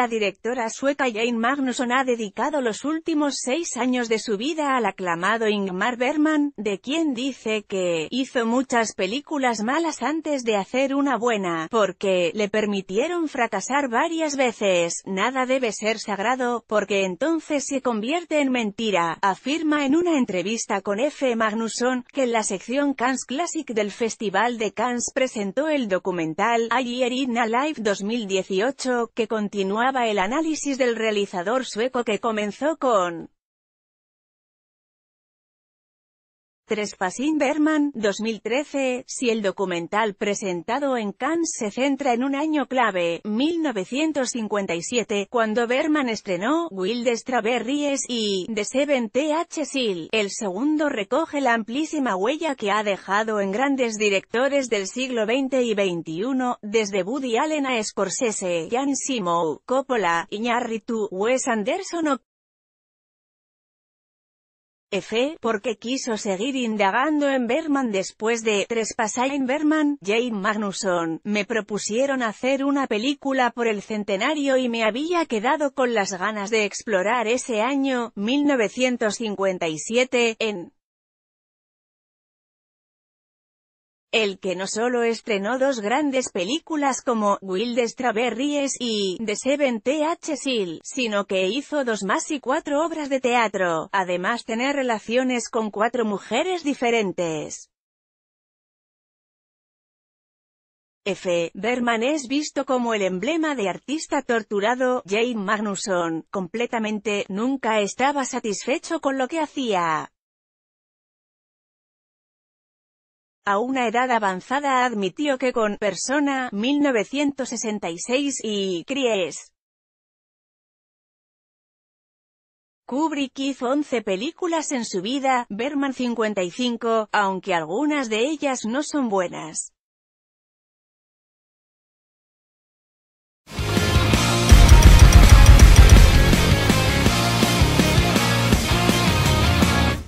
La directora sueca Jane Magnusson ha dedicado los últimos seis años de su vida al aclamado Ingmar Bergman, de quien dice que hizo muchas películas malas antes de hacer una buena, porque le permitieron fracasar varias veces. Nada debe ser sagrado, porque entonces se convierte en mentira, afirma en una entrevista con F. Magnusson, que en la sección Cannes Classic del Festival de Cannes presentó el documental I Year in a Life 2018, que continúa el análisis del realizador sueco que comenzó con Trespassing Berman, 2013, si el documental presentado en Cannes se centra en un año clave, 1957, cuando Berman estrenó Wilde Strawberries y The Seven T.H. Seal, el segundo recoge la amplísima huella que ha dejado en grandes directores del siglo XX y XXI, desde Woody Allen a Scorsese, Jan Simou, Coppola, Iñárritu, Wes Anderson o F. porque quiso seguir indagando en Berman después de Trespasar en Berman, Jane Magnusson, me propusieron hacer una película por el centenario y me había quedado con las ganas de explorar ese año, 1957, en el que no solo estrenó dos grandes películas como Wild Strawberries y The Seven TH Seal, sino que hizo dos más y cuatro obras de teatro, además tener relaciones con cuatro mujeres diferentes. F. Berman es visto como el emblema de artista torturado, Jane Magnusson, completamente, nunca estaba satisfecho con lo que hacía. a una edad avanzada admitió que con Persona 1966 y Cries. Kubrick hizo 11 películas en su vida, Berman 55, aunque algunas de ellas no son buenas.